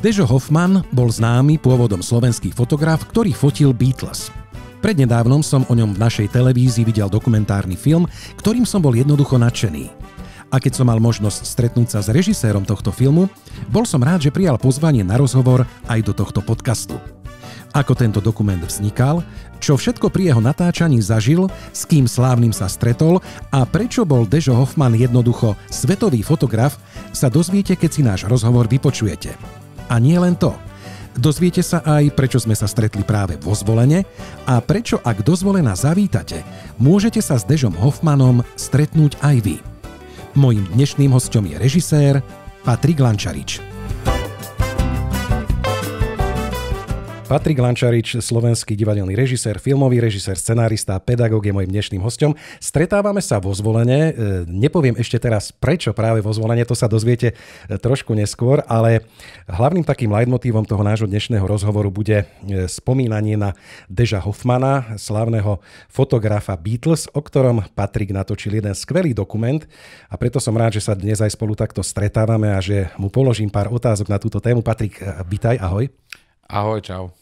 Dežo Hoffman bol známy pôvodom slovenský fotograf, ktorý fotil Beatles. Prednedávnom som o ňom v našej televízii videl dokumentárny film, ktorým som bol jednoducho nadšený. A keď som mal možnosť stretnúť sa s režisérom tohto filmu, bol som rád, že prijal pozvanie na rozhovor aj do tohto podcastu. Ako tento dokument vznikal, čo všetko pri jeho natáčaní zažil, s kým slávnym sa stretol a prečo bol Dežo Hoffman jednoducho svetový fotograf, sa dozviete, keď si náš rozhovor vypočujete. A nie len to. Dozviete sa aj, prečo sme sa stretli práve vo zvolene a prečo, ak zvolena zavítate, môžete sa s Dežom Hoffmanom stretnúť aj vy. Mojím dnešným hostom je režisér Patrik Lančarič. Patrik Lančarič, slovenský divadelný režisér, filmový režisér, scenárista, pedagóg je mojim dnešným hostom. Stretávame sa vo zvolenie. E, nepoviem ešte teraz, prečo práve vo zvolenie, to sa dozviete e, trošku neskôr, ale hlavným takým leitmotívom toho nášho dnešného rozhovoru bude e, spomínanie na Deža Hoffmana, slávneho fotografa Beatles, o ktorom Patrik natočil jeden skvelý dokument a preto som rád, že sa dnes aj spolu takto stretávame a že mu položím pár otázok na túto tému. Patrik, vitaj, ahoj. Ahoj, čau.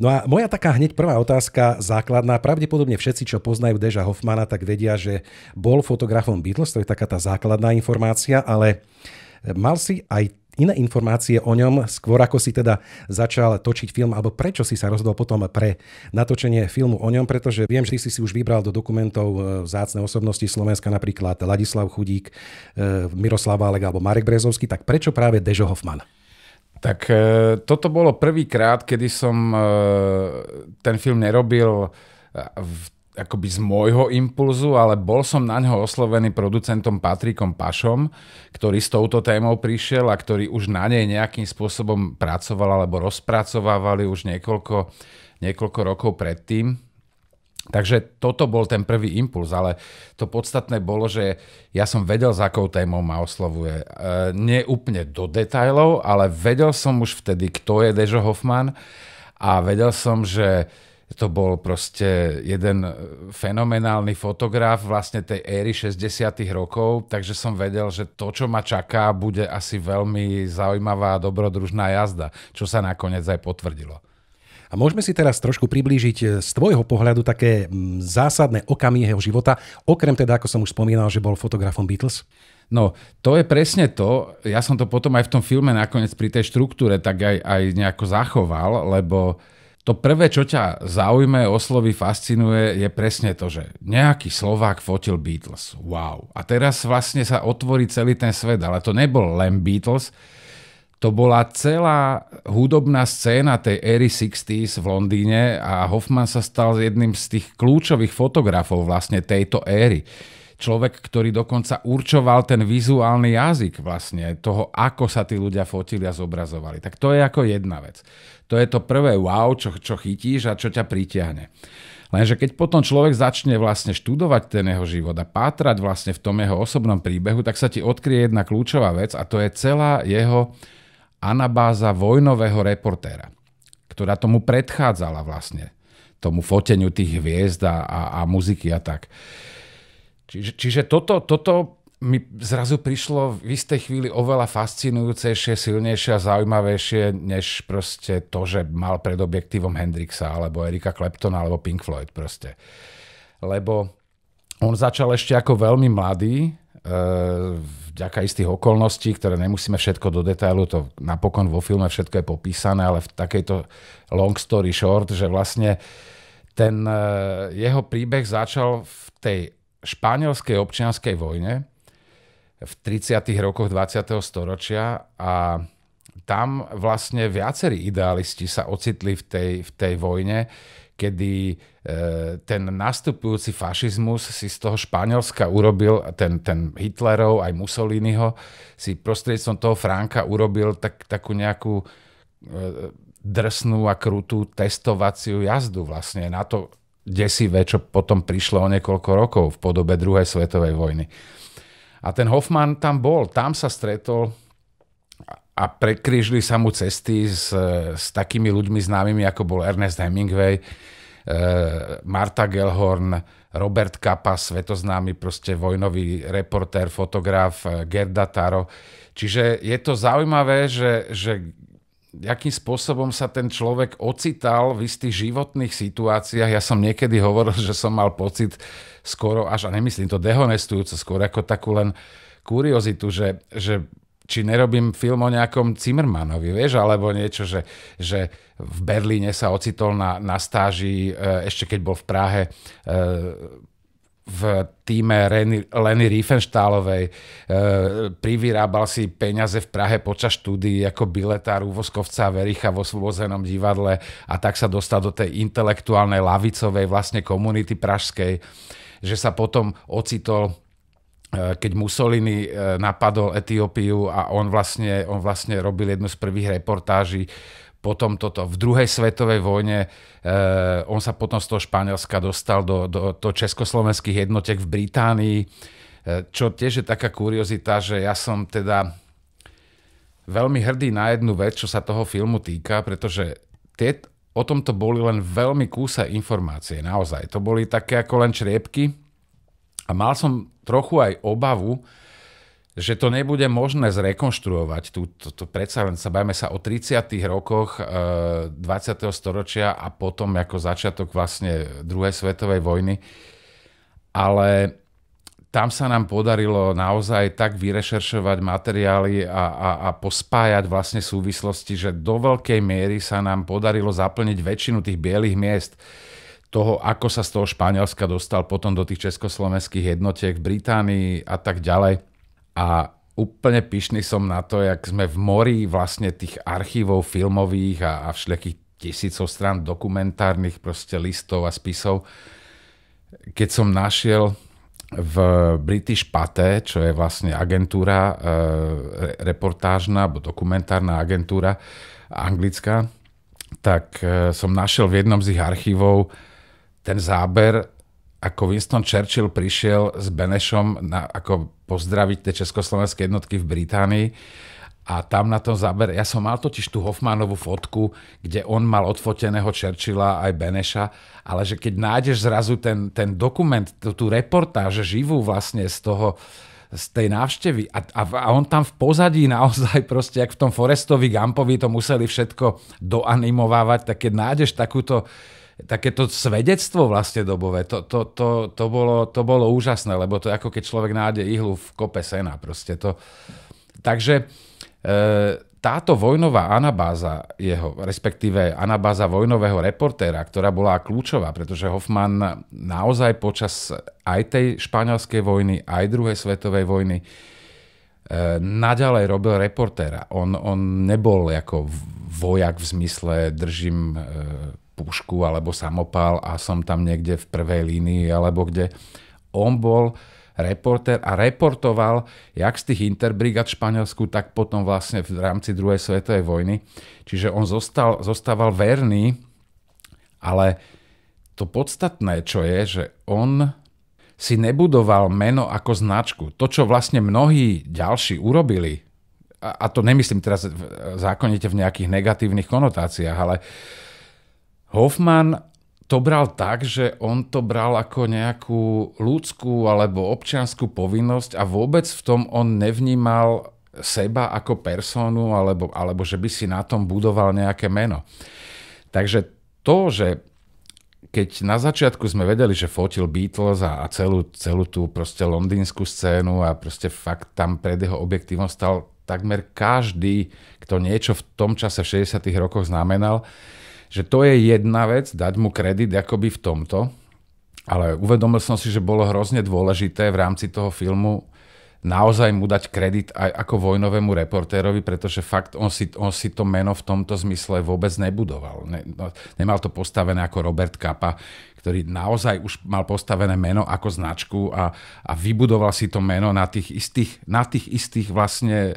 No a moja taká hneď prvá otázka, základná. Pravdepodobne všetci, čo poznajú Deža Hoffmana, tak vedia, že bol fotografom Beatles, to je taká tá základná informácia, ale mal si aj iné informácie o ňom, skôr ako si teda začal točiť film, alebo prečo si sa rozhodol potom pre natočenie filmu o ňom, pretože viem, že si si už vybral do dokumentov e, zácne osobnosti Slovenska, napríklad Ladislav Chudík, e, Miroslav Alek alebo Marek Brezovský, tak prečo práve Dežo Hoffman? Tak e, toto bolo prvýkrát, kedy som e, ten film nerobil e, v akoby z môjho impulzu, ale bol som na ňo oslovený producentom Patrikom Pašom, ktorý s touto témou prišiel a ktorý už na nej nejakým spôsobom pracoval alebo rozpracovávali už niekoľko, niekoľko rokov predtým. Takže toto bol ten prvý impuls, ale to podstatné bolo, že ja som vedel, za akou témou ma oslovuje. E, nie úplne do detajlov, ale vedel som už vtedy, kto je Dežo Hoffman a vedel som, že to bol proste jeden fenomenálny fotograf vlastne tej éry 60 rokov, takže som vedel, že to, čo ma čaká, bude asi veľmi zaujímavá a dobrodružná jazda, čo sa nakoniec aj potvrdilo. A môžeme si teraz trošku priblížiť e, z tvojho pohľadu také zásadné okamihy jeho života, okrem teda, ako som už spomínal, že bol fotografom Beatles? No, to je presne to. Ja som to potom aj v tom filme nakoniec pri tej štruktúre tak aj, aj nejako zachoval, lebo to prvé, čo ťa zaujme, oslovy, fascinuje, je presne to, že nejaký Slovák fotil Beatles. Wow. A teraz vlastne sa otvorí celý ten svet, ale to nebol len Beatles, to bola celá hudobná scéna tej éry 60s v Londýne a Hoffman sa stal jedným z tých kľúčových fotografov vlastne tejto éry. Človek, ktorý dokonca určoval ten vizuálny jazyk vlastne toho, ako sa tí ľudia fotili a zobrazovali. Tak to je ako jedna vec. To je to prvé wow, čo, čo chytíš a čo ťa pritiahne. Lenže keď potom človek začne vlastne študovať ten jeho život a pátrať vlastne v tom jeho osobnom príbehu, tak sa ti odkrie jedna kľúčová vec a to je celá jeho anabáza vojnového reportéra, ktorá tomu predchádzala vlastne, tomu foteniu tých hviezd a, a, a muziky a tak. Čiže, čiže toto, toto mi zrazu prišlo v istej chvíli oveľa fascinujúcejšie, silnejšie a zaujímavejšie, než proste to, že mal pred objektívom Hendrixa, alebo Erika Claptona, alebo Pink Floyd proste. Lebo on začal ešte ako veľmi mladý, eh, v vďaka istých okolností, ktoré nemusíme všetko do detailu, to napokon vo filme všetko je popísané, ale v takejto long story short, že vlastne ten e, jeho príbeh začal v tej španielskej občianskej vojne v 30. rokoch 20. storočia a tam vlastne viacerí idealisti sa ocitli v tej, v tej vojne, kedy e, ten nastupujúci fašizmus si z toho Španielska urobil, ten, ten Hitlerov, aj Mussoliniho, si prostredstvom toho Franka urobil tak, takú nejakú e, drsnú a krutú testovaciu jazdu vlastne na to desivé, čo potom prišlo o niekoľko rokov v podobe druhej svetovej vojny. A ten Hoffman tam bol, tam sa stretol a prekrížili sa mu cesty s, s takými ľuďmi známymi, ako bol Ernest Hemingway, e, Marta Gelhorn, Robert Kappa, svetoznámy proste vojnový reportér, fotograf, e, Gerda Taro. Čiže je to zaujímavé, že, že akým spôsobom sa ten človek ocital v istých životných situáciách. Ja som niekedy hovoril, že som mal pocit skoro až, a nemyslím to dehonestujúco, skoro ako takú len kuriozitu, že, že či nerobím film o nejakom Cimrmanovi, vieš, alebo niečo, že, že v Berlíne sa ocitol na, na stáži, e, ešte keď bol v Prahe, e, v týme Reny, Leny Riefenštálovej, e, privyrábal si peniaze v Prahe počas štúdií ako biletár Uvoskovca a Vericha vo Svobozenom divadle a tak sa dostal do tej intelektuálnej lavicovej vlastne komunity pražskej, že sa potom ocitol Eh, keď Mussolini eh, napadol Etiópiu a on vlastne, on vlastne robil jednu z prvých reportáží potom toto. V druhej svetovej vojne eh, on sa potom z toho Španielska dostal do, do, do československých jednotiek v Británii, eh, čo tiež je taká kuriozita, že ja som teda veľmi hrdý na jednu vec, čo sa toho filmu týka, pretože tie, o tomto boli len veľmi kúsa informácie, naozaj. To boli také ako len čriepky, a mal som trochu aj obavu, že to nebude možné zrekonštruovať. Tú, to, to, predsa len sa bavíme sa o 30. rokoch e, 20. storočia a potom ako začiatok vlastne druhej svetovej vojny. Ale tam sa nám podarilo naozaj tak vyrešeršovať materiály a, a, a pospájať vlastne súvislosti, že do veľkej miery sa nám podarilo zaplniť väčšinu tých bielých miest toho, ako sa z toho Španielska dostal potom do tých československých jednotiek v Británii a tak ďalej. A úplne pyšný som na to, jak sme v mori vlastne tých archívov filmových a, a všelijakých tisícov strán dokumentárnych proste listov a spisov. Keď som našiel v British Pate, čo je vlastne agentúra, e, reportážna alebo dokumentárna agentúra anglická, tak e, som našiel v jednom z ich archívov ten záber, ako Winston Churchill prišiel s Benešom na, ako pozdraviť tie československé jednotky v Británii a tam na tom zábere, ja som mal totiž tú Hoffmanovú fotku, kde on mal odfoteného Churchilla aj Beneša, ale že keď nájdeš zrazu ten, ten dokument, tú, tú reportáž živú vlastne z toho, z tej návštevy a, a, a on tam v pozadí naozaj proste, jak v tom Forestovi Gampovi to museli všetko doanimovávať, tak keď nájdeš takúto takéto svedectvo vlastne dobové, to, to, to, to, bolo, to bolo úžasné, lebo to je ako keď človek nájde ihlu v kope sena. Proste to. Takže e, táto vojnová anabáza jeho, respektíve anabáza vojnového reportéra, ktorá bola kľúčová, pretože Hoffman naozaj počas aj tej španielskej vojny, aj druhej svetovej vojny e, naďalej robil reportéra. On, on nebol ako vojak v zmysle držím e, pušku alebo samopal a som tam niekde v prvej línii alebo kde. On bol reporter a reportoval jak z tých interbrigad v Španielsku, tak potom vlastne v rámci druhej svetovej vojny. Čiže on zostal, zostával verný, ale to podstatné, čo je, že on si nebudoval meno ako značku. To, čo vlastne mnohí ďalší urobili, a to nemyslím teraz zákonite v nejakých negatívnych konotáciách, ale uh, Hoffman to bral tak, že on to bral ako nejakú ľudskú alebo občianskú povinnosť a vôbec v tom on nevnímal seba ako personu alebo, alebo že by si na tom budoval nejaké meno. Takže to, že keď na začiatku sme vedeli, že fotil Beatles a, celú, celú tú proste londýnsku scénu a proste fakt tam pred jeho objektívom stal takmer každý, kto niečo v tom čase v 60 rokoch znamenal, že to je jedna vec, dať mu kredit akoby v tomto, ale uvedomil som si, že bolo hrozne dôležité v rámci toho filmu naozaj mu dať kredit aj ako vojnovému reportérovi, pretože fakt on si, on si to meno v tomto zmysle vôbec nebudoval. Ne, no, nemal to postavené ako Robert Kappa, ktorý naozaj už mal postavené meno ako značku a, a vybudoval si to meno na tých istých, na tých istých vlastne e,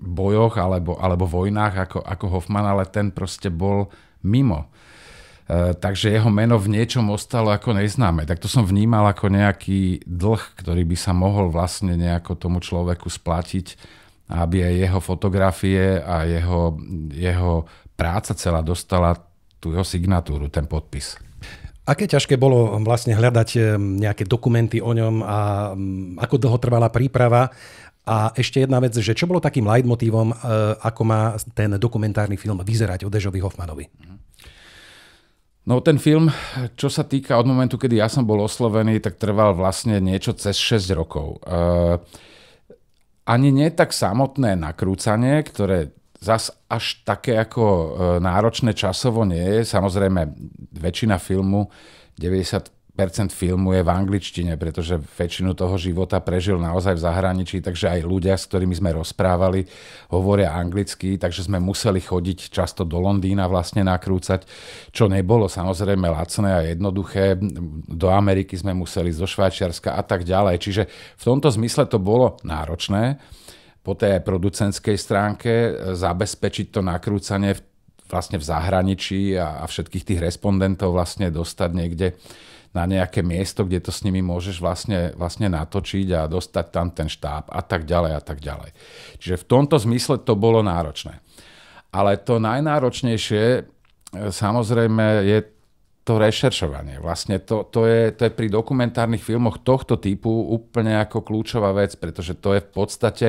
bojoch alebo, alebo vojnách ako, ako Hoffman, ale ten proste bol mimo. E, takže jeho meno v niečom ostalo ako neznáme. Tak to som vnímal ako nejaký dlh, ktorý by sa mohol vlastne nejako tomu človeku splatiť, aby aj jeho fotografie a jeho, jeho práca celá dostala tú jeho signatúru, ten podpis. Aké ťažké bolo vlastne hľadať e, nejaké dokumenty o ňom a ako dlho trvala príprava? A ešte jedna vec, že čo bolo takým leitmotívom, e, ako má ten dokumentárny film vyzerať o Dežovi Hoffmanovi? Mhm. No ten film, čo sa týka od momentu, kedy ja som bol oslovený, tak trval vlastne niečo cez 6 rokov. E, ani nie tak samotné nakrúcanie, ktoré zas až také ako e, náročné časovo nie je. Samozrejme, väčšina filmu filmu je v angličtine, pretože väčšinu toho života prežil naozaj v zahraničí, takže aj ľudia, s ktorými sme rozprávali, hovoria anglicky, takže sme museli chodiť často do Londýna vlastne nakrúcať, čo nebolo samozrejme lacné a jednoduché. Do Ameriky sme museli, zo Šváčiarska Švajčiarska a tak ďalej. Čiže v tomto zmysle to bolo náročné po tej producentskej stránke e, zabezpečiť to nakrúcanie v, vlastne v zahraničí a, a všetkých tých respondentov vlastne dostať niekde na nejaké miesto, kde to s nimi môžeš vlastne, vlastne natočiť a dostať tam ten štáb a tak ďalej a tak ďalej. Čiže v tomto zmysle to bolo náročné. Ale to najnáročnejšie e, samozrejme je to rešeršovanie. Vlastne to, to, je, to je pri dokumentárnych filmoch tohto typu úplne ako kľúčová vec, pretože to je v podstate...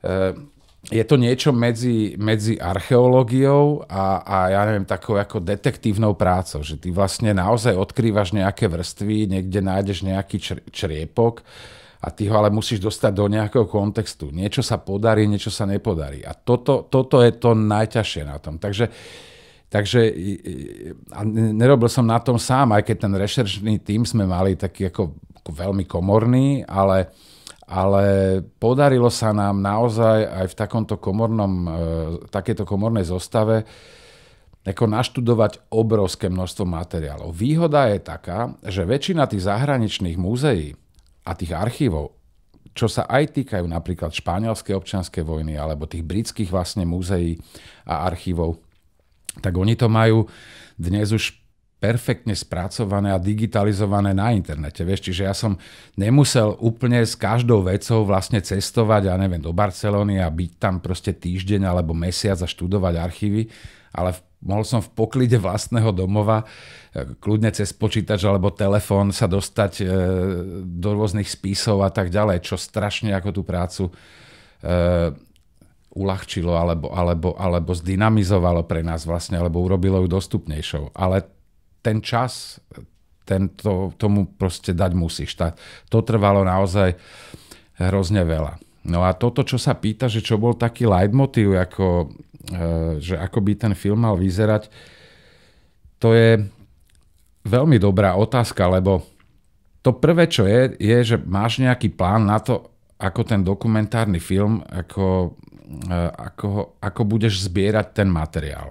E, je to niečo medzi, medzi archeológiou a, a ja neviem, takou ako detektívnou prácou, že ty vlastne naozaj odkrývaš nejaké vrstvy, niekde nájdeš nejaký čr, čriepok a ty ho ale musíš dostať do nejakého kontextu. Niečo sa podarí, niečo sa nepodarí. A toto, toto je to najťažšie na tom. Takže Takže a nerobil som na tom sám, aj keď ten rešeršný tým sme mali taký ako veľmi komorný, ale uh, ale podarilo sa nám naozaj aj v takomto komornom, e, takéto komornej zostave ako naštudovať obrovské množstvo materiálov. Výhoda je taká, že väčšina tých zahraničných múzeí a tých archívov, čo sa aj týkajú napríklad španielskej občianskej vojny alebo tých britských vlastne múzeí a archívov, tak oni to majú dnes už perfektne spracované a digitalizované na internete. Vieš, čiže ja som nemusel úplne s každou vecou vlastne cestovať, ja neviem, do Barcelony a byť tam proste týždeň alebo mesiac a študovať archívy, ale v mohol som v poklide vlastného domova e, kľudne cez počítač alebo telefón sa dostať e, do rôznych spisov a tak ďalej, čo strašne ako tú prácu e, uľahčilo alebo, alebo, alebo zdynamizovalo pre nás vlastne, alebo urobilo ju dostupnejšou. Ale ten čas tento, tomu proste dať musíš. Tá, to trvalo naozaj hrozne veľa. No a toto, čo sa pýta, že čo bol taký leitmotiv, ako, e, že ako by ten film mal vyzerať, to je veľmi dobrá otázka, lebo to prvé, čo je, je, že máš nejaký plán na to, ako ten dokumentárny film, ako, e, ako, ako budeš zbierať ten materiál.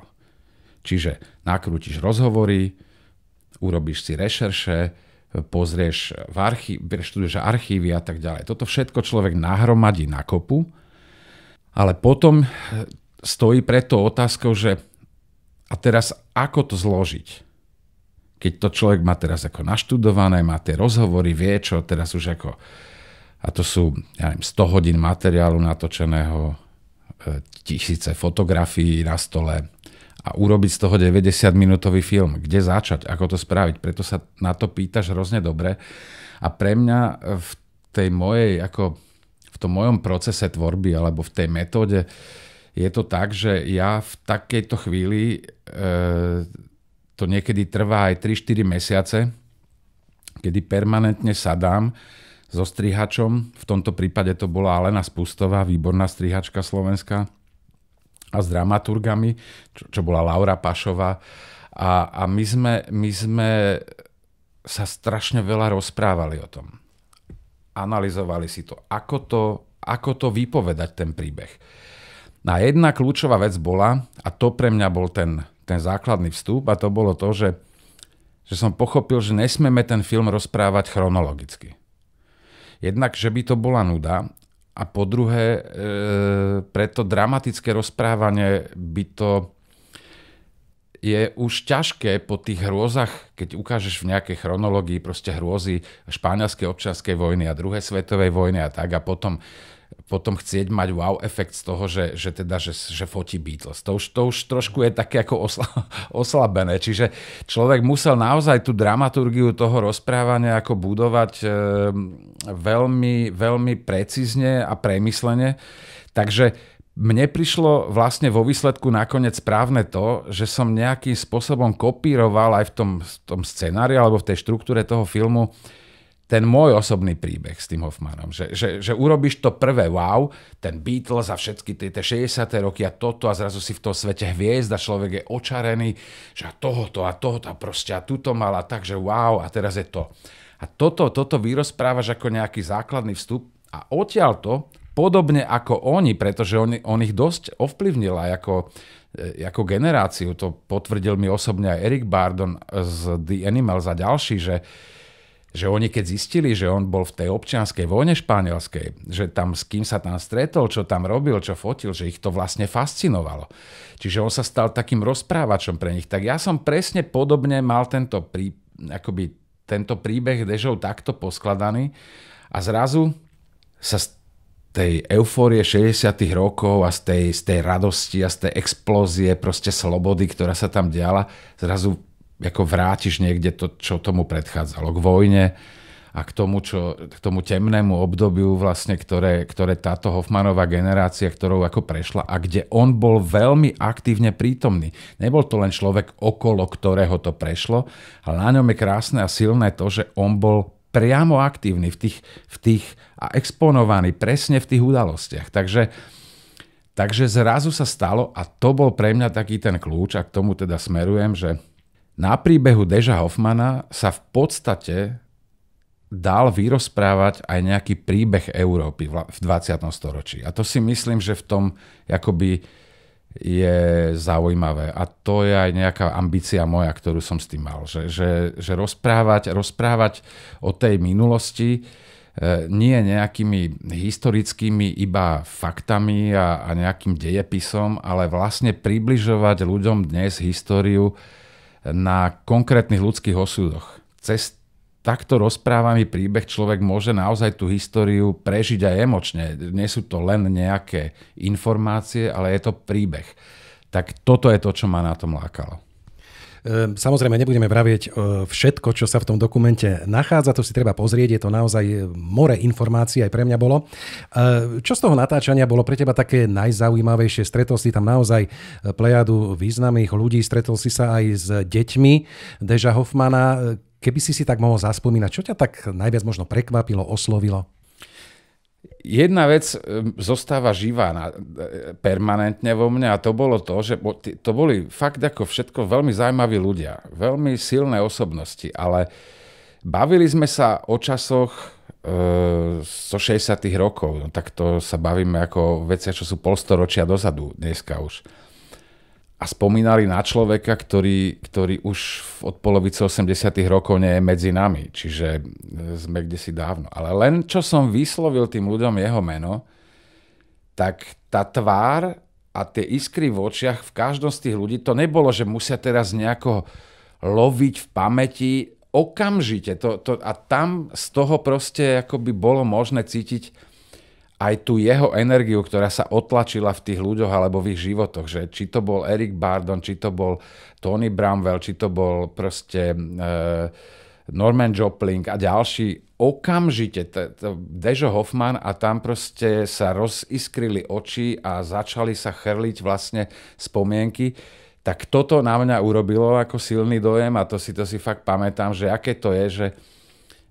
Čiže nakrútiš rozhovory, urobíš si rešerše, pozrieš, v archí- študuješ archívy a tak ďalej. Toto všetko človek nahromadí na kopu, ale potom eh, stojí preto otázkou, že a teraz ako to zložiť? Keď to človek má teraz ako naštudované, má tie rozhovory, vie čo, teraz už ako... A to sú, ja neviem, 100 hodín materiálu natočeného, eh, tisíce fotografií na stole, a urobiť z toho 90-minútový film. Kde začať, ako to spraviť. Preto sa na to pýtaš hrozne dobre. A pre mňa v tej mojej, ako v tom mojom procese tvorby alebo v tej metóde je to tak, že ja v takejto chvíli e, to niekedy trvá aj 3-4 mesiace, kedy permanentne sadám so strihačom, v tomto prípade to bola Alena Spustová, výborná strihačka slovenská, a s dramaturgami, čo, čo bola Laura Pašová. A, a my, sme, my sme sa strašne veľa rozprávali o tom. Analizovali si to, ako to, ako to vypovedať ten príbeh. No a jedna kľúčová vec bola, a to pre mňa bol ten, ten základný vstup, a to bolo to, že, že som pochopil, že nesmieme ten film rozprávať chronologicky. Jednak, že by to bola nuda a po druhé, e, preto dramatické rozprávanie by to je už ťažké po tých hrôzach, keď ukážeš v nejakej chronológii proste hrôzy španielskej občianskej vojny a druhej svetovej vojny a tak a potom potom chcieť mať wow efekt z toho, že, že teda, že, že fotí Beatles. To už, to už trošku je také ako osla, oslabené. Čiže človek musel naozaj tú dramaturgiu toho rozprávania ako budovať e, veľmi, veľmi precízne a premyslene. Takže mne prišlo vlastne vo výsledku nakoniec správne to, že som nejakým spôsobom kopíroval aj v tom, tom scenári alebo v tej štruktúre toho filmu ten môj osobný príbeh s tým Hoffmanom, že, že, že urobíš to prvé wow, ten Beatles a všetky tie 60. roky a toto a zrazu si v tom svete hviezd a človek je očarený, že a tohoto a tohoto a proste a tuto mal a tak, že wow a teraz je to. A toto, toto vyrozprávaš ako nejaký základný vstup a odtiaľ to, podobne ako oni, pretože on, on ich dosť ovplyvnil aj ako, e, ako generáciu, to potvrdil mi osobne aj Eric Bardon z The Animals a ďalší, že, že oni keď zistili, že on bol v tej občianskej vojne španielskej, že tam s kým sa tam stretol, čo tam robil, čo fotil, že ich to vlastne fascinovalo. Čiže on sa stal takým rozprávačom pre nich. Tak ja som presne podobne mal tento, prí, akoby, tento príbeh Dežov takto poskladaný a zrazu sa z tej eufórie 60. rokov a z tej, z tej radosti a z tej explózie proste slobody, ktorá sa tam diala, zrazu ako vrátiš niekde to, čo tomu predchádzalo, k vojne a k tomu, čo, k tomu temnému obdobiu, vlastne, ktoré, ktoré táto Hoffmanová generácia, ktorou ako prešla a kde on bol veľmi aktívne prítomný. Nebol to len človek, okolo ktorého to prešlo, ale na ňom je krásne a silné to, že on bol priamo aktívny v tých, v tých a exponovaný presne v tých udalostiach. Takže Takže zrazu sa stalo a to bol pre mňa taký ten kľúč a k tomu teda smerujem, že na príbehu Deža Hoffmana sa v podstate dal vyrozprávať aj nejaký príbeh Európy v 20. storočí. A to si myslím, že v tom akoby je zaujímavé. A to je aj nejaká ambícia moja, ktorú som s tým mal. Že, že, že rozprávať, rozprávať o tej minulosti e, nie nejakými historickými iba faktami a, a nejakým dejepisom, ale vlastne približovať ľuďom dnes históriu na konkrétnych ľudských osudoch. Cez takto rozprávaný príbeh človek môže naozaj tú históriu prežiť aj emočne. Nie sú to len nejaké informácie, ale je to príbeh. Tak toto je to, čo ma na tom lákalo. Ehm, samozrejme, nebudeme vravieť e, všetko, čo sa v tom dokumente nachádza, to si treba pozrieť, je to naozaj e, more informácií, aj pre mňa bolo. E, čo z toho natáčania bolo pre teba také najzaujímavejšie? Stretol si tam naozaj plejadu významných ľudí, stretol si sa aj s deťmi Deža Hoffmana. Keby si si tak mohol zaspomínať, čo ťa tak najviac možno prekvapilo, oslovilo? jedna vec eh, zostáva živá na, eh, permanentne vo mne a to bolo to, že to boli fakt ako všetko veľmi zaujímaví ľudia, veľmi silné osobnosti, ale bavili sme sa o časoch eh, zo 60 rokov, no, tak to sa bavíme ako veci, čo sú polstoročia dozadu dneska už a spomínali na človeka, ktorý, ktorý už od polovice 80. rokov nie je medzi nami, čiže e, sme kde si dávno. Ale len čo som vyslovil tým ľuďom jeho meno, tak tá tvár a tie iskry v očiach v každom z tých ľudí, to nebolo, že musia teraz nejako loviť v pamäti okamžite. To, to, a tam z toho proste akoby bolo možné cítiť aj tú jeho energiu, ktorá sa otlačila v tých ľuďoch alebo v ich životoch, že či to bol Eric Bardon, či to bol Tony Bramwell, či to bol proste e, Norman Jopling a ďalší, okamžite Dežo Hoffman a tam proste sa roziskrili oči a začali sa chrliť vlastne spomienky, tak toto na mňa urobilo ako silný dojem a to si, to si fakt pamätám, že aké to je, že,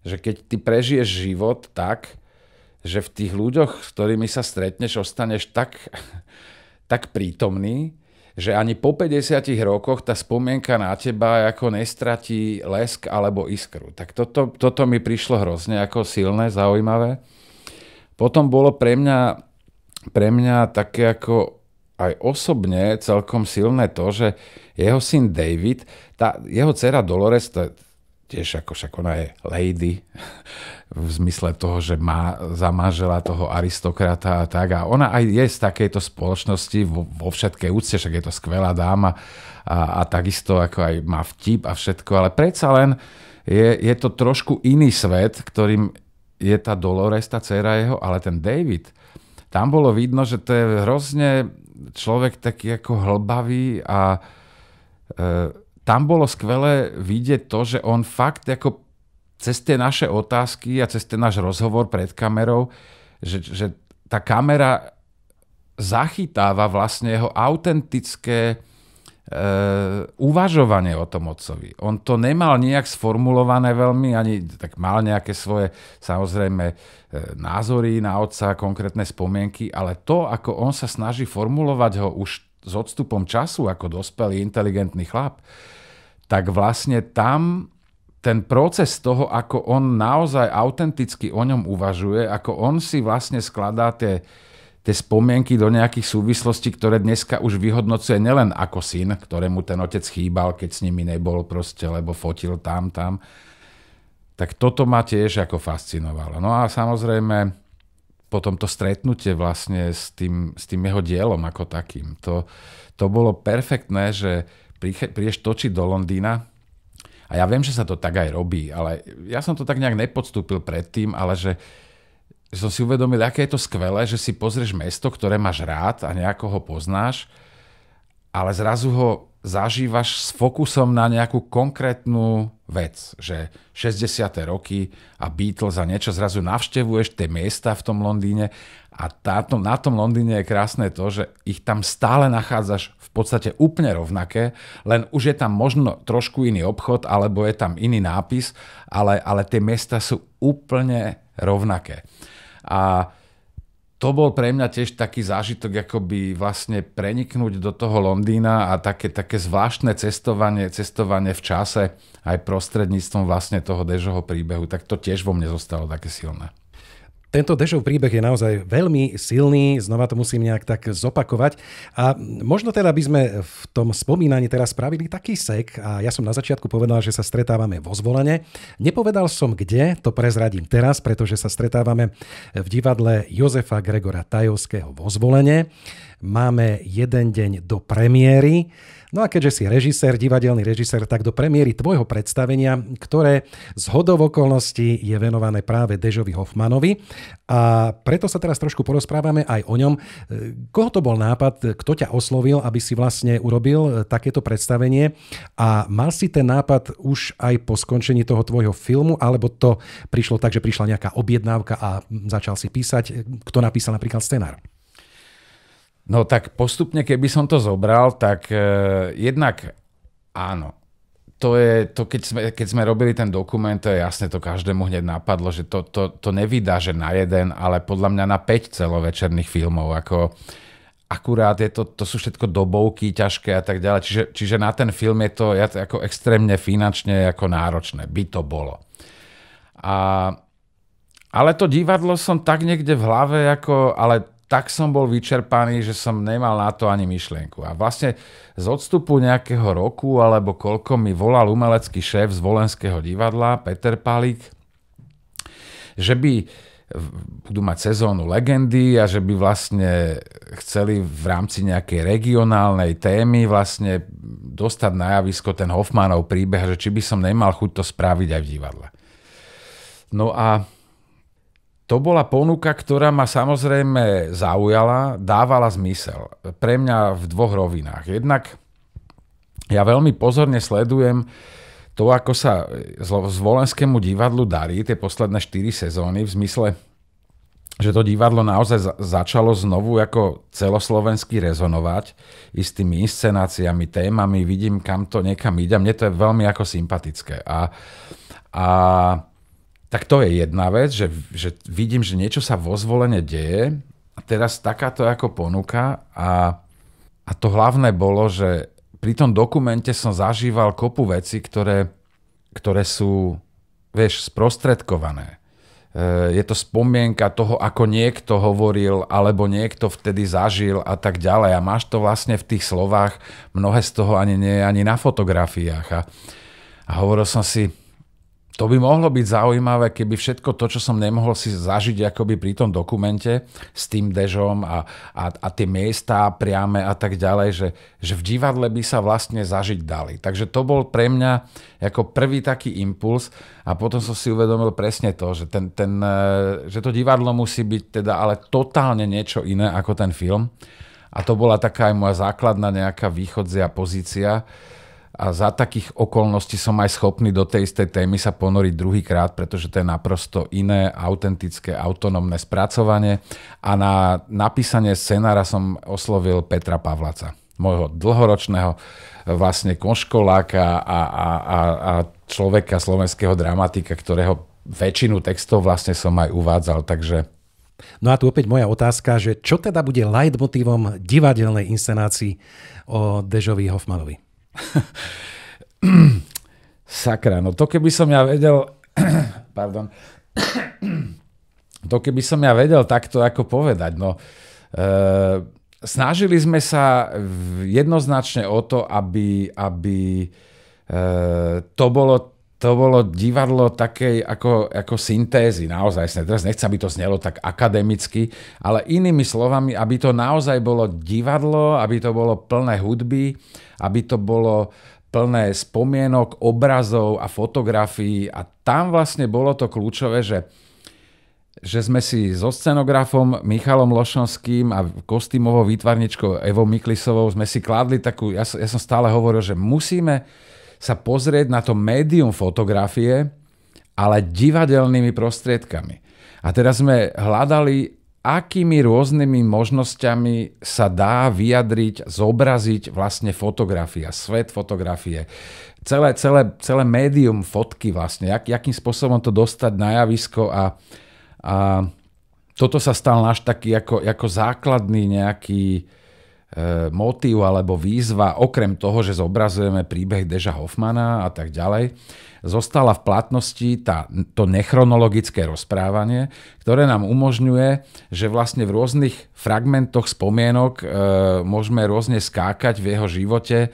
že keď ty prežiješ život tak, že v tých ľuďoch, s ktorými sa stretneš, ostaneš tak, tak prítomný, že ani po 50 rokoch tá spomienka na teba ako nestratí lesk alebo iskru. Tak toto, toto mi prišlo hrozne ako silné, zaujímavé. Potom bolo pre mňa, pre mňa také ako aj osobne celkom silné to, že jeho syn David, tá, jeho dcera Dolores, to tiež ako však ona je lady, v zmysle toho, že má zamážela toho aristokrata a tak. A ona aj je z takejto spoločnosti vo, vo všetkej úcte, však je to skvelá dáma a, a takisto ako aj má vtip a všetko, ale predsa len je, je to trošku iný svet, ktorým je tá Dolores, tá dcera jeho, ale ten David, tam bolo vidno, že to je hrozne človek taký ako hlbavý a e, tam bolo skvelé vidieť to, že on fakt ako cez tie naše otázky a cez ten náš rozhovor pred kamerou, že, že tá kamera zachytáva vlastne jeho autentické e, uvažovanie o tom otcovi. On to nemal nejak sformulované veľmi, ani tak mal nejaké svoje samozrejme e, názory na otca, konkrétne spomienky, ale to, ako on sa snaží formulovať ho už s odstupom času ako dospelý inteligentný chlap, tak vlastne tam ten proces toho, ako on naozaj autenticky o ňom uvažuje, ako on si vlastne skladá tie, tie spomienky do nejakých súvislostí, ktoré dneska už vyhodnocuje nielen ako syn, ktorému ten otec chýbal, keď s nimi nebol proste, lebo fotil tam, tam. Tak toto ma tiež ako fascinovalo. No a samozrejme potom to stretnutie vlastne s tým, s tým jeho dielom ako takým. To, to bolo perfektné, že prídeš točiť do Londýna, a ja viem, že sa to tak aj robí, ale ja som to tak nejak nepodstúpil predtým, ale že som si uvedomil, aké je to skvelé, že si pozrieš mesto, ktoré máš rád a nejako ho poznáš, ale zrazu ho zažívaš s fokusom na nejakú konkrétnu vec, že 60. roky a Beatles a niečo, zrazu navštevuješ tie miesta v tom Londýne a táto, na tom Londýne je krásne to, že ich tam stále nachádzaš v podstate úplne rovnaké, len už je tam možno trošku iný obchod alebo je tam iný nápis, ale, ale tie miesta sú úplne rovnaké. A to bol pre mňa tiež taký zážitok, akoby vlastne preniknúť do toho Londýna a také, také zvláštne cestovanie, cestovanie v čase aj prostredníctvom vlastne toho Dežoho príbehu, tak to tiež vo mne zostalo také silné. Tento Dešov príbeh je naozaj veľmi silný, znova to musím nejak tak zopakovať. A možno teda by sme v tom spomínaní teraz spravili taký sek a ja som na začiatku povedal, že sa stretávame vo zvolenie. Nepovedal som kde, to prezradím teraz, pretože sa stretávame v divadle Jozefa Gregora Tajovského vo zvolenie. Máme jeden deň do premiéry. No a keďže si režisér, divadelný režisér, tak do premiéry tvojho predstavenia, ktoré z hodov okolností je venované práve Dežovi Hoffmanovi a preto sa teraz trošku porozprávame aj o ňom. Koho to bol nápad, kto ťa oslovil, aby si vlastne urobil e, takéto predstavenie a mal si ten nápad už aj po skončení toho tvojho filmu, alebo to prišlo tak, že prišla nejaká objednávka a začal si písať, kto napísal napríklad scenár? No tak postupne, keby som to zobral, tak e, jednak áno, to je to, keď sme, keď sme robili ten dokument, jasné, to každému hneď napadlo, že to, to, to nevydá, že na jeden, ale podľa mňa na 5 celovečerných filmov. Ako, akurát je to, to sú všetko dobovky ťažké a tak ďalej. Čiže, čiže na ten film je to ja, ako extrémne finančne ako náročné. By to bolo. A, ale to divadlo som tak niekde v hlave, ako, ale tak som bol vyčerpaný, že som nemal na to ani myšlienku. A vlastne z odstupu nejakého roku, alebo koľko mi volal umelecký šéf z Volenského divadla, Peter Palík, že by budú mať sezónu legendy a že by vlastne chceli v rámci nejakej regionálnej témy vlastne dostať na javisko ten Hoffmanov príbeh, že či by som nemal chuť to spraviť aj v divadle. No a to bola ponuka, ktorá ma samozrejme zaujala, dávala zmysel. Pre mňa v dvoch rovinách. Jednak ja veľmi pozorne sledujem to, ako sa zvolenskému divadlu darí tie posledné 4 sezóny v zmysle že to divadlo naozaj začalo znovu ako celoslovenský rezonovať istými inscenáciami, témami, vidím, kam to niekam ide. Mne to je veľmi ako sympatické. A, a tak to je jedna vec, že, že vidím, že niečo sa vo zvolenie deje a teraz takáto ako ponuka a, a to hlavné bolo, že pri tom dokumente som zažíval kopu veci, ktoré, ktoré sú, vieš, sprostredkované. E, je to spomienka toho, ako niekto hovoril, alebo niekto vtedy zažil a tak ďalej. A máš to vlastne v tých slovách, mnohé z toho ani nie ani na fotografiách. A, a hovoril som si, to by mohlo byť zaujímavé, keby všetko to, čo som nemohol si zažiť akoby pri tom dokumente s tým dežom a, a, a tie miesta priame a tak ďalej, že, že v divadle by sa vlastne zažiť dali. Takže to bol pre mňa ako prvý taký impuls a potom som si uvedomil presne to, že, ten, ten, e, že to divadlo musí byť teda ale totálne niečo iné ako ten film. A to bola taká aj moja základná nejaká východzia pozícia a za takých okolností som aj schopný do tej istej témy sa ponoriť druhýkrát, pretože to je naprosto iné, autentické, autonómne spracovanie. A na napísanie scenára som oslovil Petra Pavlaca, môjho dlhoročného e, vlastne konškoláka a, a, a, a človeka, slovenského dramatika, ktorého väčšinu textov vlastne som aj uvádzal, takže No a tu opäť moja otázka, že čo teda bude leitmotívom divadelnej inscenácii o Dežovi Hoffmanovi? Sakra, no to keby som ja vedel, pardon, to keby som ja vedel takto ako povedať, no e, snažili sme sa jednoznačne o to, aby, aby e, to bolo to bolo divadlo takej ako, ako syntézy, naozaj. Teraz nechcem, aby to znelo tak akademicky, ale inými slovami, aby to naozaj bolo divadlo, aby to bolo plné hudby, aby to bolo plné spomienok, obrazov a fotografií. A tam vlastne bolo to kľúčové, že že sme si so scenografom Michalom Lošonským a kostýmovou výtvarničkou Evo Miklisovou sme si kladli takú, ja, ja som stále hovoril, že musíme sa pozrieť na to médium fotografie, ale divadelnými prostriedkami. A teraz sme hľadali, akými rôznymi možnosťami sa dá vyjadriť, zobraziť vlastne fotografia, svet fotografie, celé, celé, celé médium fotky vlastne, jak, jakým spôsobom to dostať na javisko a, a toto sa stal náš taký ako, ako základný nejaký E, motív alebo výzva, okrem toho, že zobrazujeme príbeh Deža Hoffmana a tak ďalej, zostala v platnosti tá, to nechronologické rozprávanie, ktoré nám umožňuje, že vlastne v rôznych fragmentoch spomienok e, môžeme rôzne skákať v jeho živote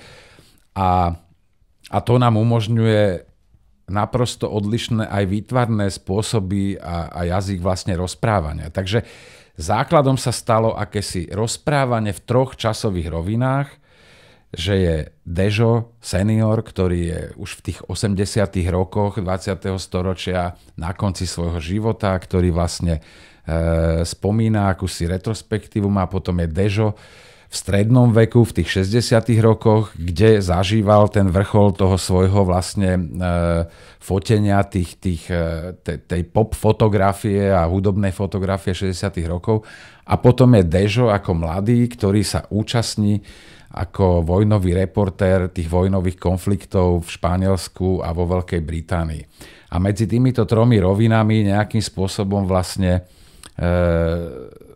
a, a to nám umožňuje naprosto odlišné aj výtvarné spôsoby a, a jazyk vlastne rozprávania. Takže Základom sa stalo akési rozprávanie v troch časových rovinách, že je Dežo, senior, ktorý je už v tých 80. rokoch 20. storočia na konci svojho života, ktorý vlastne e, spomína akúsi retrospektívu a potom je Dežo, v strednom veku, v tých 60. rokoch, kde zažíval ten vrchol toho svojho vlastne e, fotenia tých, tých, eh, te, tej pop fotografie a hudobnej fotografie 60. rokov. A potom je Dežo ako mladý, ktorý sa účastní ako vojnový reportér tých vojnových konfliktov v Španielsku a vo Veľkej Británii. A medzi týmito tromi rovinami nejakým spôsobom vlastne E,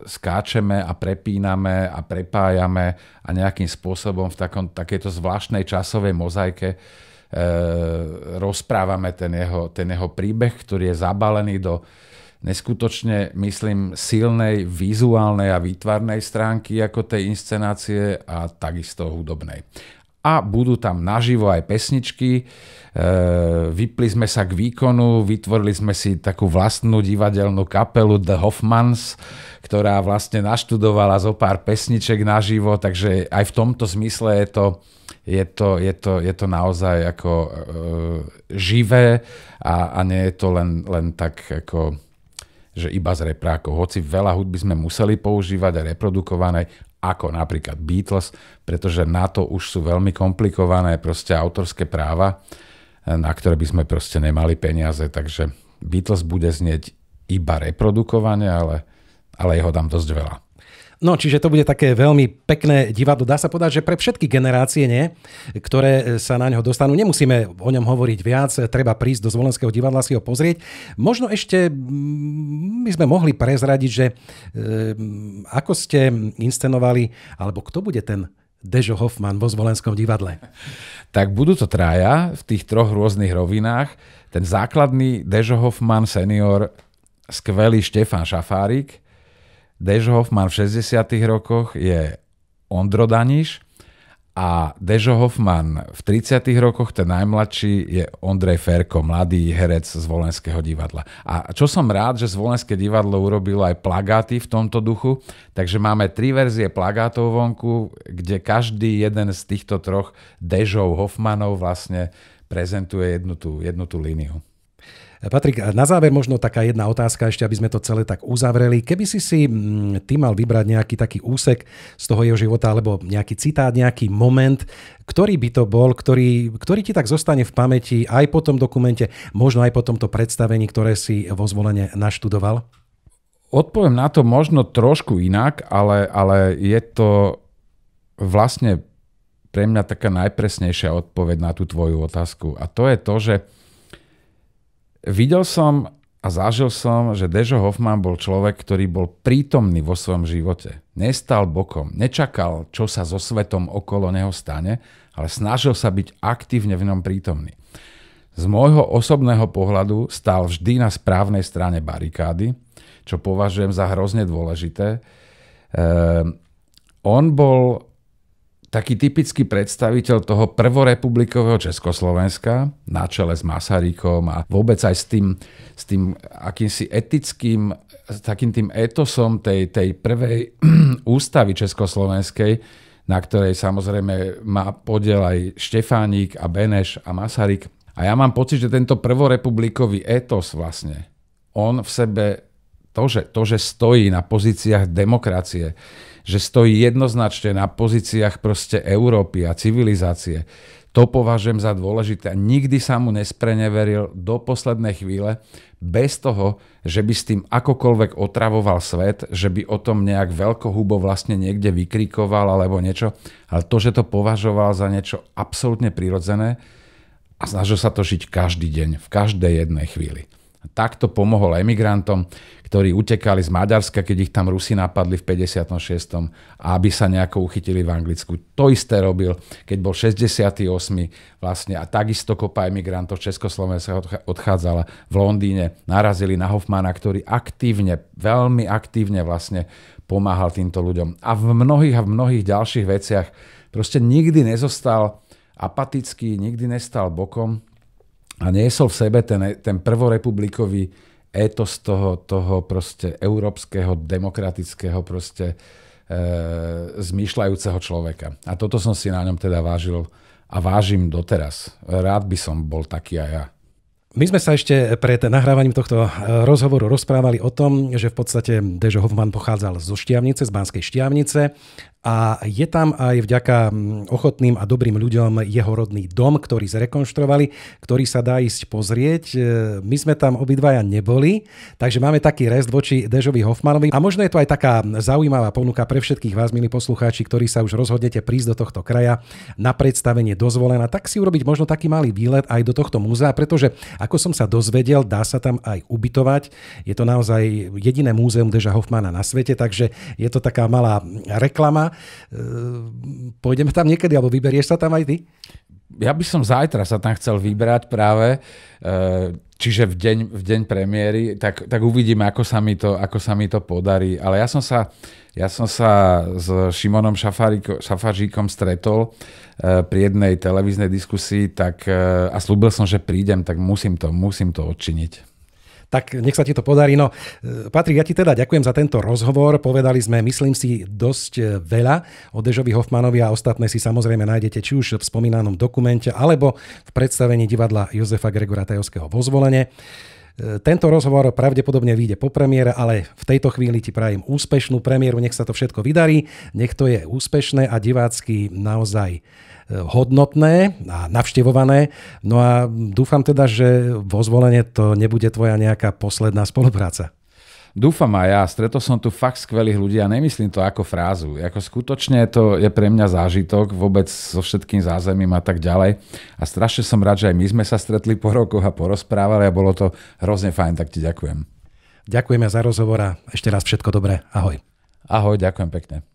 skáčeme a prepíname a prepájame a nejakým spôsobom v takom, takejto zvláštnej časovej mozaike e, rozprávame ten jeho, ten jeho príbeh, ktorý je zabalený do neskutočne, myslím, silnej vizuálnej a výtvarnej stránky ako tej inscenácie a takisto hudobnej a budú tam naživo aj pesničky. E, vypli sme sa k výkonu, vytvorili sme si takú vlastnú divadelnú kapelu The Hoffmans, ktorá vlastne naštudovala zo pár pesniček naživo, takže aj v tomto zmysle je to, je to, je to, je to naozaj ako e, živé a, a nie je to len, len tak ako že iba z reprákov. Hoci veľa hudby sme museli používať a reprodukované, ako napríklad Beatles, pretože na to už sú veľmi komplikované proste autorské práva, na ktoré by sme proste nemali peniaze, takže Beatles bude znieť iba reprodukovanie, ale, ale jeho tam dosť veľa. No, čiže to bude také veľmi pekné divadlo. Dá sa povedať, že pre všetky generácie, nie, ktoré e, sa na neho dostanú, nemusíme o ňom hovoriť viac, treba prísť do Zvolenského divadla si ho pozrieť. Možno ešte by sme mohli prezradiť, že e, ako ste inscenovali, alebo kto bude ten Dežo Hoffman vo Zvolenskom divadle. Tak budú to traja v tých troch rôznych rovinách. Ten základný Dežo Hoffman senior, skvelý Štefan Šafárik, Dežo Hoffman v 60 rokoch je Ondro Daniš a Dežo Hoffman v 30 rokoch, ten najmladší, je Ondrej Ferko, mladý herec z Volenského divadla. A čo som rád, že Volenské divadlo urobilo aj plagáty v tomto duchu, takže máme tri verzie plagátov vonku, kde každý jeden z týchto troch Dežov Hoffmanov vlastne prezentuje jednu tú, jednu tú líniu. Patrik, na záver možno taká jedna otázka ešte, aby sme to celé tak uzavreli. Keby si si mm, ty mal vybrať nejaký taký úsek z toho jeho života, alebo nejaký citát, nejaký moment, ktorý by to bol, ktorý, ktorý ti tak zostane v pamäti aj po tom dokumente, možno aj po tomto predstavení, ktoré si vo zvolenie naštudoval? Odpoviem na to možno trošku inak, ale, ale je to vlastne pre mňa taká najpresnejšia odpoveď na tú tvoju otázku. A to je to, že Videl som a zažil som, že Dežo Hoffman bol človek, ktorý bol prítomný vo svojom živote. Nestal bokom, nečakal, čo sa so svetom okolo neho stane, ale snažil sa byť aktívne v ňom prítomný. Z môjho osobného pohľadu stál vždy na správnej strane barikády, čo považujem za hrozne dôležité. Ehm, on bol taký typický predstaviteľ toho prvorepublikového Československa na čele s Masarykom a vôbec aj s tým, s tým akýmsi etickým, s takým tým etosom tej, tej prvej ústavy československej, na ktorej samozrejme má podiel aj Štefánik a Beneš a Masaryk. A ja mám pocit, že tento prvorepublikový etos vlastne, on v sebe to, že, to, že stojí na pozíciách demokracie, že stojí jednoznačne na pozíciách proste Európy a civilizácie, to považujem za dôležité. A nikdy sa mu nespreneveril do poslednej chvíle, bez toho, že by s tým akokoľvek otravoval svet, že by o tom nejak veľkohubo vlastne niekde vykrikoval alebo niečo, ale to, že to považoval za niečo absolútne prirodzené a snažil sa to žiť každý deň, v každej jednej chvíli. Takto pomohol emigrantom, ktorí utekali z Maďarska, keď ich tam Rusi napadli v 56. aby sa nejako uchytili v Anglicku. To isté robil, keď bol 68. vlastne a takisto kopa emigrantov Československa odchádzala v Londýne. Narazili na Hoffmana, ktorý aktívne, veľmi aktívne vlastne pomáhal týmto ľuďom. A v mnohých a v mnohých ďalších veciach proste nikdy nezostal apatický, nikdy nestal bokom, a niesol v sebe ten, ten prvorepublikový z toho, toho proste európskeho, demokratického proste e, zmýšľajúceho človeka. A toto som si na ňom teda vážil a vážim doteraz. Rád by som bol taký aj ja. My sme sa ešte pred nahrávaním tohto e, rozhovoru rozprávali o tom, že v podstate Dežo Hoffman pochádzal zo Štiavnice, z Banskej Štiavnice a je tam aj vďaka mm, ochotným a dobrým ľuďom jeho rodný dom, ktorý zrekonštruovali, ktorý sa dá ísť pozrieť. E, my sme tam obidvaja neboli, takže máme taký rest voči Dežovi Hoffmanovi. A možno je to aj taká zaujímavá ponuka pre všetkých vás, milí poslucháči, ktorí sa už rozhodnete prísť do tohto kraja na predstavenie dozvolená, tak si urobiť možno taký malý výlet aj do tohto múzea, pretože ako som sa dozvedel, dá sa tam aj ubytovať. Je to naozaj jediné múzeum Deža Hoffmana na svete, takže je to taká malá reklama E, pôjdeme tam niekedy, alebo vyberieš sa tam aj ty? Ja by som zajtra sa tam chcel vybrať práve, e, čiže v deň, v deň premiéry, tak, tak uvidíme, ako sa, mi to, ako sa mi to podarí. Ale ja som sa, ja som sa s Šimonom Šafaříkom stretol e, pri jednej televíznej diskusii tak, a slúbil som, že prídem, tak musím to, musím to odčiniť. Tak nech sa ti to podarí. No, e, Patrik, ja ti teda ďakujem za tento rozhovor. Povedali sme, myslím si, dosť e, veľa o Dežovi Hoffmanovi a ostatné si samozrejme nájdete či už v spomínanom dokumente alebo v predstavení divadla Jozefa Gregora Tajovského vo zvolenie. E, tento rozhovor pravdepodobne vyjde po premiére, ale v tejto chvíli ti prajem úspešnú premiéru, nech sa to všetko vydarí, nech to je úspešné a divácky naozaj e, hodnotné a navštevované. No a dúfam teda, že vo zvolenie to nebude tvoja nejaká posledná spolupráca. Dúfam aj ja, stretol som tu fakt skvelých ľudí a nemyslím to ako frázu. Ako skutočne to je pre mňa zážitok vôbec so všetkým zázemím a tak ďalej. A strašne som rád, že aj my sme sa stretli po rokoch a porozprávali a bolo to hrozne fajn, tak ti ďakujem. Ďakujeme za rozhovor a ešte raz všetko dobré. Ahoj. Ahoj, ďakujem pekne.